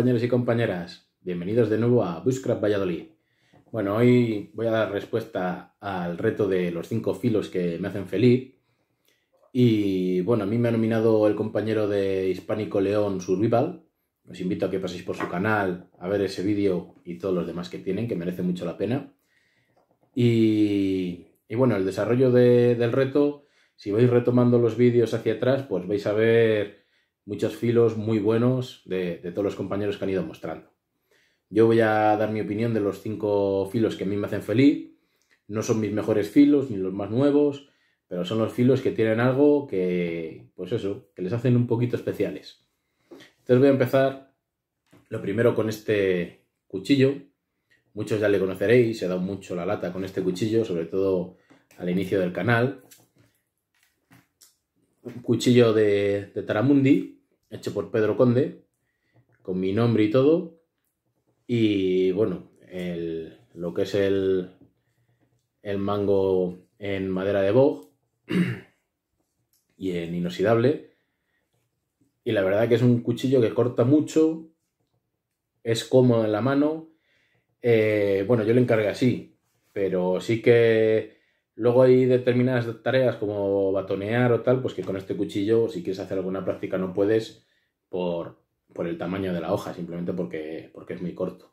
compañeros y compañeras? Bienvenidos de nuevo a Bushcraft Valladolid. Bueno, hoy voy a dar respuesta al reto de los cinco filos que me hacen feliz. Y bueno, a mí me ha nominado el compañero de Hispánico León Survival. Os invito a que paséis por su canal a ver ese vídeo y todos los demás que tienen, que merece mucho la pena. Y, bueno, el desarrollo del reto, si vais retomando los vídeos hacia atrás, pues vais a ver muchos filos muy buenos de, todos los compañeros que han ido mostrando. Yo voy a dar mi opinión de los cinco filos que a mí me hacen feliz. No son mis mejores filos ni los más nuevos, pero son los filos que tienen algo que, pues eso, que les hacen un poquito especiales. Entonces voy a empezar lo primero con este cuchillo. Muchos ya le conoceréis, he dado mucho la lata con este cuchillo, sobre todo al inicio del canal. Un cuchillo de Taramundi, hecho por Pedro Conde, con mi nombre y todo. Y bueno, el, lo que es el, el mango en madera de bog y en inoxidable. Y la verdad que es un cuchillo que corta mucho, es cómodo en la mano. Eh, bueno, yo le encargué así, pero sí que Luego hay determinadas tareas como batonear o tal, pues que con este cuchillo, si quieres hacer alguna práctica, no puedes por, el tamaño de la hoja, simplemente porque, porque es muy corto.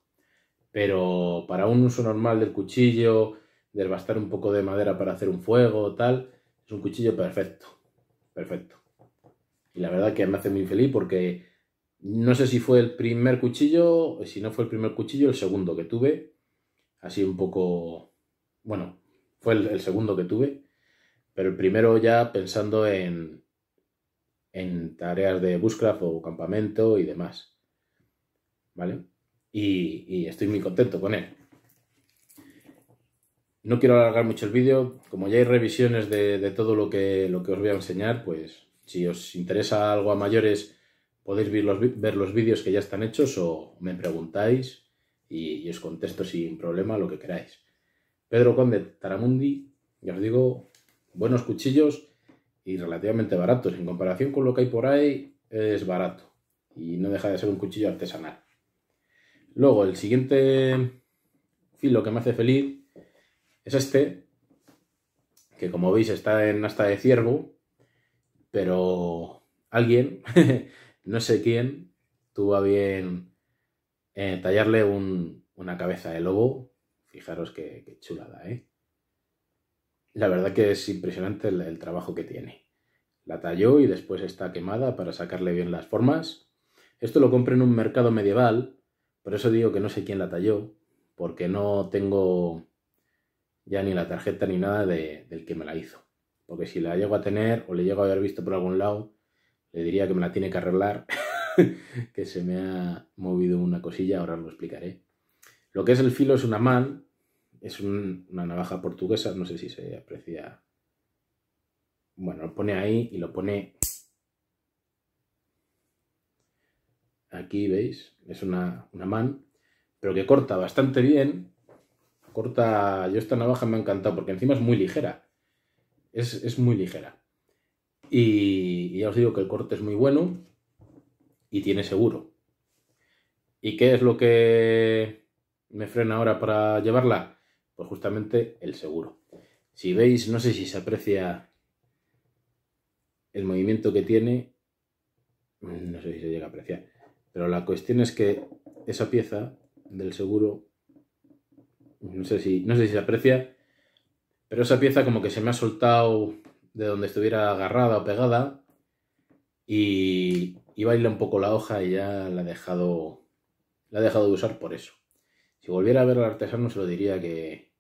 Pero para un uso normal del cuchillo, desbastar un poco de madera para hacer un fuego o tal, es un cuchillo perfecto. Perfecto. Y la verdad que me hace muy feliz porque no sé si fue el primer cuchillo, si no fue el primer cuchillo, el segundo que tuve. Así un poco, bueno, fue el, segundo que tuve, pero el primero ya pensando en, en tareas de bushcraft o campamento y demás. ¿Vale? Y, estoy muy contento con él. No quiero alargar mucho el vídeo, como ya hay revisiones de, de, todo lo que, lo que os voy a enseñar, pues si os interesa algo a mayores podéis ver los, ver los vídeos que ya están hechos o me preguntáis y os contesto sin problema lo que queráis. Pedro Conde Taramundi, ya os digo, buenos cuchillos y relativamente baratos. En comparación con lo que hay por ahí, es barato y no deja de ser un cuchillo artesanal. Luego, el siguiente filo que me hace feliz es este, que como veis está en asta de ciervo, pero alguien, no sé quién, tuvo a bien eh, tallarle una cabeza de lobo Fijaros qué, chulada, ¿eh? La verdad que es impresionante el, trabajo que tiene. La talló y después está quemada para sacarle bien las formas. Esto lo compré en un mercado medieval, por eso digo que no sé quién la talló, porque no tengo ya ni la tarjeta ni nada del que me la hizo. Porque si la llego a tener o le llego a haber visto por algún lado, le diría que me la tiene que arreglar, que se me ha movido una cosilla, ahora lo explicaré. Lo que es el filo es una man, es una navaja portuguesa, no sé si se aprecia. Bueno, lo pone ahí y lo pone... Aquí, ¿veis? Es una, man, pero que corta bastante bien. Corta... Yo esta navaja me ha encantado porque encima es muy ligera. Es, muy ligera. y ya os digo que el corte es muy bueno y tiene seguro. ¿Y qué es lo que me frena ahora para llevarla? Pues justamente el seguro. Si veis, no sé si se aprecia el movimiento que tiene, mm, no sé si se llega a apreciar, pero la cuestión es que esa pieza del seguro, no sé si, no sé si se aprecia, pero esa pieza como que se me ha soltado de donde estuviera agarrada o pegada y, baila un poco la hoja y ya la ha dejado, la he dejado de usar por eso. Si volviera a ver al artesano se lo diría que,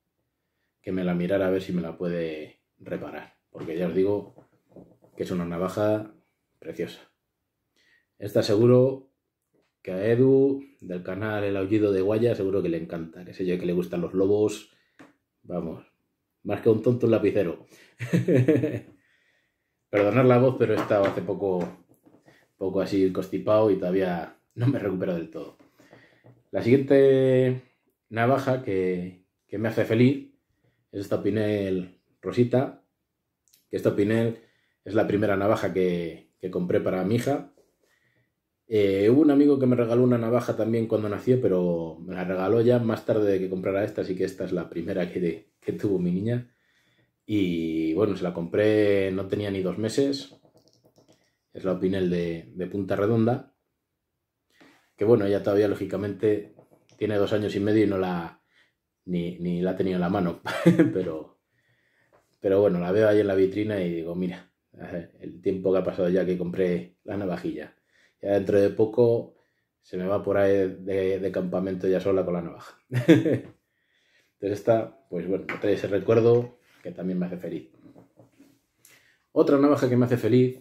me la mirara a ver si me la puede reparar. Porque ya os digo que es una navaja preciosa. Está seguro que a Edu del canal El Aullido de Guaya seguro que le encanta, que sé yo que le gustan los lobos, vamos, más que un tonto un lapicero. Perdonad la voz, pero he estado hace poco, poco así constipado y todavía no me recupero del todo. La siguiente navaja que, me hace feliz es esta Pinel Rosita, que esta Pinel es la primera navaja que, compré para mi hija. Eh, hubo un amigo que me regaló una navaja también cuando nació, pero me la regaló ya más tarde de que comprara esta, así que esta es la primera que, que tuvo mi niña. Y bueno, se la compré, no tenía ni dos meses. Es la Pinel de, de punta redonda. Que bueno, ya todavía lógicamente tiene dos años y medio y no la, ni, la ha tenido en la mano, pero, pero bueno, la veo ahí en la vitrina y digo, mira, eh, el tiempo que ha pasado ya que compré la navajilla. Ya dentro de poco se me va por ahí de, de campamento ya sola con la navaja. Entonces esta, pues bueno, trae ese recuerdo que también me hace feliz. Otra navaja que me hace feliz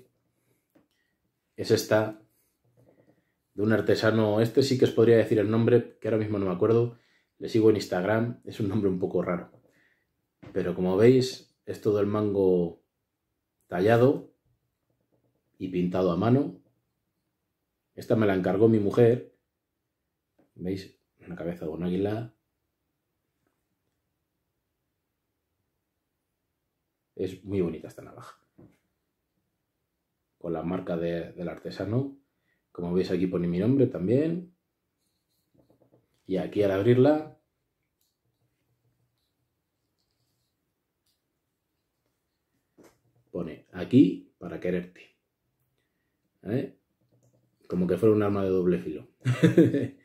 es esta de un artesano, este sí que os podría decir el nombre, que ahora mismo no me acuerdo, le sigo en Instagram, es un nombre un poco raro. Pero como veis, es todo el mango tallado y pintado a mano. Esta me la encargó mi mujer. ¿Veis? Una cabeza de un águila. Es muy bonita esta navaja. Con la marca del artesano como veis aquí pone mi nombre también. Y aquí al abrirla pone aquí para quererte. Como que fuera un arma de doble filo.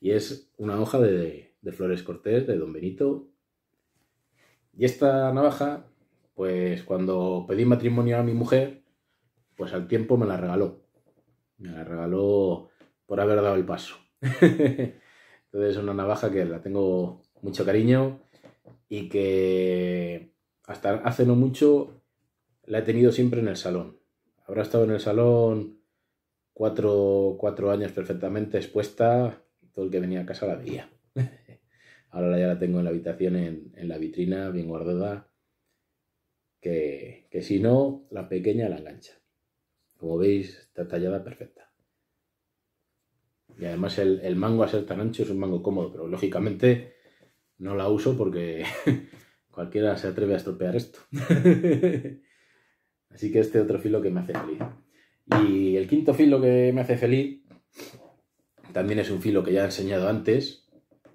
y es una hoja de Flores Cortés, de Don Benito. Y esta navaja, pues cuando pedí matrimonio a mi mujer, pues al tiempo me la regaló. Me la regaló por haber dado el paso. Entonces es una navaja que la tengo mucho cariño y que hasta hace no mucho la he tenido siempre en el salón. Habrá estado en el salón cuatro, años perfectamente expuesta. Todo el que venía a casa la veía. Ahora ya la tengo en la habitación, en, la vitrina, bien guardada. Que, que si no, la pequeña la engancha. Como veis, está tallada perfecta. Y además el, mango a ser tan ancho es un mango cómodo, pero lógicamente no la uso porque cualquiera se atreve a estropear esto. Así que este otro filo que me hace feliz. Y el quinto filo que me hace feliz también es un filo que ya he enseñado antes,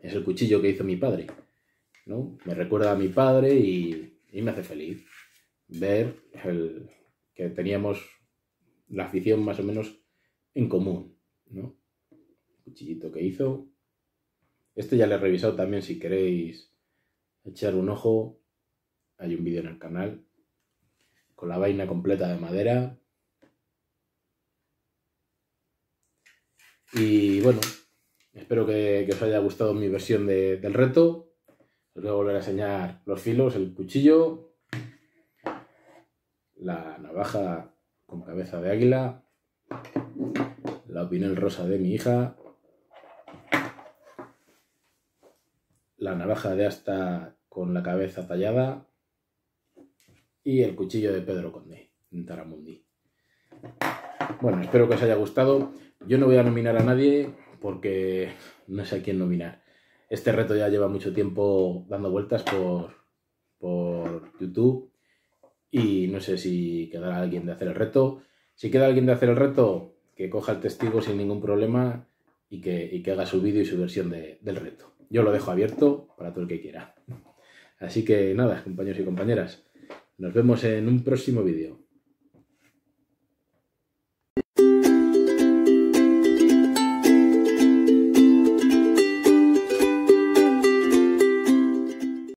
es el cuchillo que hizo mi padre. ¿no? Me recuerda a mi padre y, me hace feliz ver que teníamos la afición más o menos en común, ¿no? El cuchillito que hizo. Este ya lo he revisado también si queréis echar un ojo. Hay un vídeo en el canal con la vaina completa de madera. Y bueno, espero que, os haya gustado mi versión del reto. Os voy a volver a enseñar los filos, el cuchillo, la navaja con cabeza de águila, la opinel rosa de mi hija, la navaja de asta con la cabeza tallada y el cuchillo de Pedro Conde, en Taramundi. Bueno, espero que os haya gustado. Yo no voy a nominar a nadie porque no sé a quién nominar. Este reto ya lleva mucho tiempo dando vueltas por, por YouTube y no sé si quedará alguien de hacer el reto. Si queda alguien de hacer el reto, que coja el testigo sin ningún problema y que, haga su vídeo y su versión del reto. Yo lo dejo abierto para todo el que quiera. Así que nada, compañeros y compañeras, nos vemos en un próximo vídeo.